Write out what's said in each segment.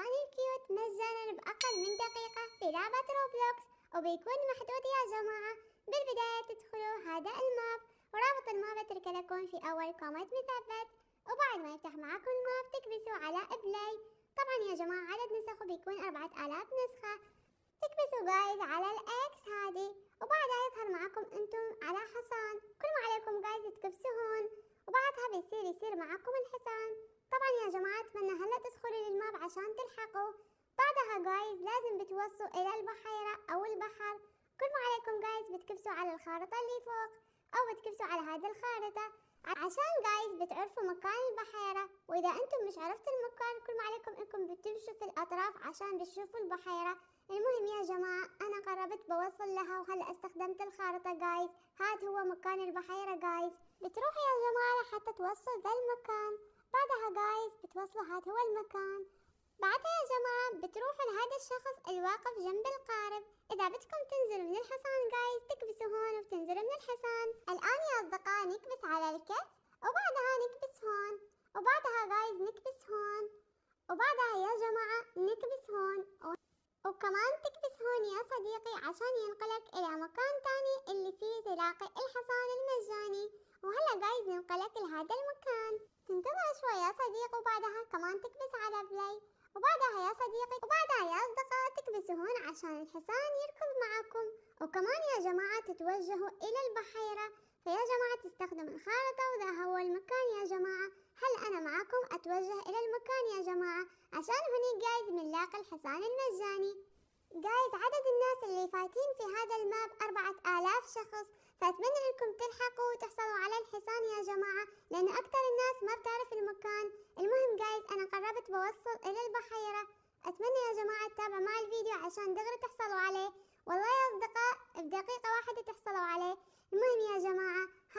الحصان الكيوت مجانا بأقل من دقيقة في لعبة روبلوكس وبيكون محدود يا جماعة بالبداية تدخلوا هذا الماب ورابط الماب أترك لكم في أول كومنت مثبت وبعد ما يفتح معكم الماب تكبسوا على بلاي طبعا يا جماعة عدد نسخه بيكون 4000 نسخة تكبسوا جايز على الإكس هذه وبعدها يظهر معكم أنتم على حصان كل ما عليكم جايز تكبسوا هون وبعدها بيصير يصير معكم الحصان يا جماعة أتمنى هلا تدخلوا للماب عشان تلحقوا بعدها جايز لازم بتوصوا إلى البحيرة أو البحر كل ما عليكم جايز بتكبسوا على الخارطة اللي فوق أو بتكبسوا على هذه الخارطة عشان جايز بتعرفوا مكان البحيرة وإذا أنتم مش عرفتوا المكان كل ما عليكم بتمشوا في الأطراف عشان بتشوفوا البحيرة المهم يا جماعة أنا قربت بوصل لها وهلأ استخدمت الخارطة جايز هذا هو مكان البحيرة جايز بتروحوا يا جماعة حتى توصل ذا المكان بعدها جايز بتوصلوا هذا هو المكان بعدها يا جماعة بتروحوا لهذا الشخص الواقف جنب القارب إذا بدكم تنزلوا من الحصان جايز تكبسوا هون وبتنزلوا من الحصان الآن يا أصدقاء نكبس على الكف يا جماعة نكبس هون وكمان تكبس هون يا صديقي عشان ينقلك إلى مكان تاني اللي فيه تلاقي الحصان المجاني وهلا جايز ننقلك لهذا المكان تنتظر شوي يا صديقي وبعدها كمان تكبس على بلاي وبعدها يا صديقي وبعدها يا أصدقاء تكبسوا هون عشان الحصان يركض معكم وكمان يا جماعة تتوجهوا إلى البحيرة فيا جماعة تستخدم الخارطة وذا هو المكان يا جماعة هل أنا معكم أتوجه إلى مكان يا جماعة عشان هني جايز بنلاقي الحصان المجاني جايز عدد الناس اللي فايتين في هذا الماب أربعة آلاف شخص فأتمنى إنكم تلحقوا وتحصلوا على الحصان يا جماعة لأن أكثر الناس ما بتعرف المكان المهم جايز أنا قربت بوصل إلى البحيرة أتمنى يا جماعة تتابعوا مع الفيديو عشان دغري تحصلوا عليه والله يا أصدقاء بدقيقة واحدة تحصلوا عليه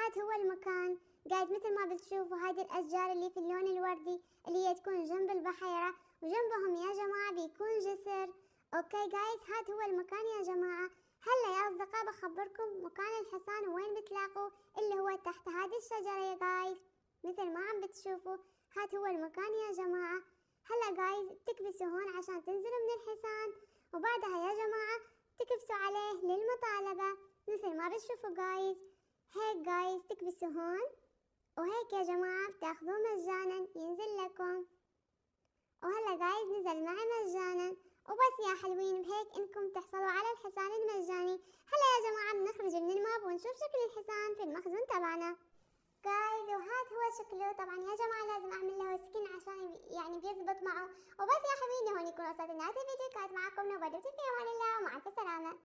هذا هو المكان قاعد مثل ما بتشوفوا هذه الأشجار اللي في اللون الوردي اللي هي تكون جنب البحيرة وجنبهم يا جماعة بيكون جسر أوكي جايز هذا هو المكان يا جماعة هلا يا أصدقاء بخبركم مكان الحصان وين بتلاقوه اللي هو تحت هذه الشجرة يا جايز مثل ما عم بتشوفوا هذا هو المكان يا جماعة هلا جايز بتكبسوا هون عشان تنزلوا من الحصان وبعدها يا جماعة تكبسوا عليه للمطالبة مثل ما بتشوفوا جايز هيك جايز تكبسوا هون وهيك يا جماعة بتاخذوه مجانا ينزل لكم وهلا جايز نزل معي مجانا وبس يا حلوين بهيك انكم تحصلوا على الحصان المجاني هلا يا جماعة بنخرج من الماب ونشوف شكل الحصان في المخزون تبعنا جايز وهذا هو شكله طبعا يا جماعة لازم اعمل له سكين عشان يعني بيزبط معه وبس يا حبيبي هون يكون وصلت نهاية الفيديو كانت معكم نوبة في امان الله ومع السلامة